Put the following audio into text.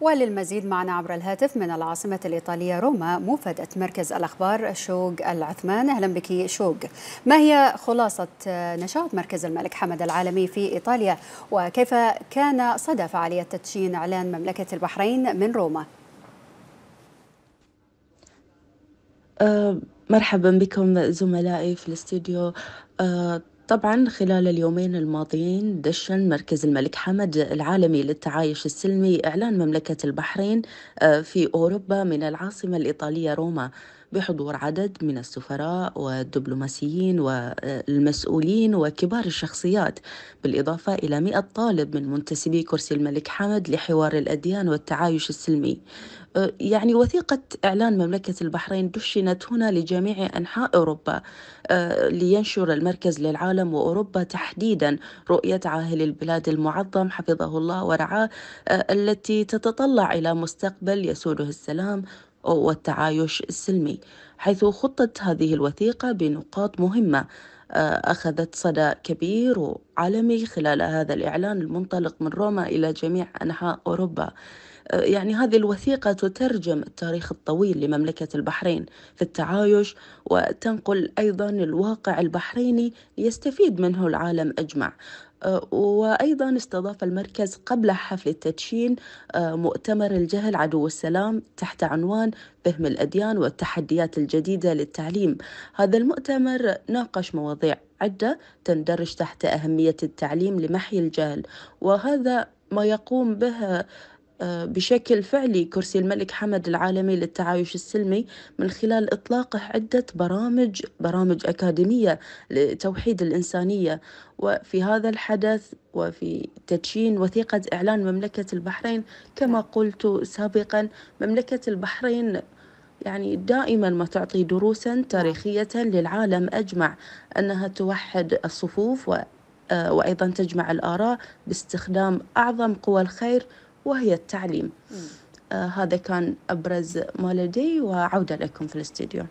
وللمزيد معنا عبر الهاتف من العاصمة الإيطالية روما موفدة مركز الأخبار شوق العثمان أهلا بك شوق ما هي خلاصة نشاط مركز الملك حمد العالمي في إيطاليا وكيف كان صدى فعالية تدشين إعلان مملكة البحرين من روما؟ أه، مرحبا بكم زملائي في الاستوديو أه، طبعا خلال اليومين الماضيين دشن مركز الملك حمد العالمي للتعايش السلمي إعلان مملكة البحرين آه، في أوروبا من العاصمة الإيطالية روما بحضور عدد من السفراء والدبلوماسيين والمسؤولين وكبار الشخصيات بالإضافة إلى 100 طالب من منتسبي كرسي الملك حمد لحوار الأديان والتعايش السلمي أه، يعني وثيقة إعلان مملكة البحرين دشنت هنا لجميع أنحاء أوروبا أه، لينشر المركز للعالم وأوروبا تحديدا رؤية عاهل البلاد المعظم حفظه الله ورعاه أه، التي تتطلع إلى مستقبل يسوده السلام والتعايش السلمي حيث خطت هذه الوثيقة بنقاط مهمة آه، أخذت صدى كبير وعالمي خلال هذا الإعلان المنطلق من روما إلى جميع أنحاء أوروبا آه، يعني هذه الوثيقة تترجم التاريخ الطويل لمملكة البحرين في التعايش وتنقل أيضا الواقع البحريني ليستفيد منه العالم أجمع وأيضا استضاف المركز قبل حفل التدشين آه، مؤتمر الجهل عدو السلام تحت عنوان فهم الأديان والتحديات الجديدة للتعليم هذا المؤتمر ناقش مواضيع عدة تندرج تحت أهمية التعليم لمحي الجهل وهذا ما يقوم به بشكل فعلي كرسي الملك حمد العالمي للتعايش السلمي من خلال إطلاقه عدة برامج برامج أكاديمية لتوحيد الإنسانية وفي هذا الحدث وفي تدشين وثيقة إعلان مملكة البحرين كما نعم. قلت سابقا مملكة البحرين يعني دائما ما تعطي دروسا نعم. تاريخية للعالم أجمع أنها توحد الصفوف و آه، وأيضا تجمع الآراء باستخدام أعظم قوى الخير وهي التعليم آه هذا كان أبرز ما لدي وعودة لكم في الاستديو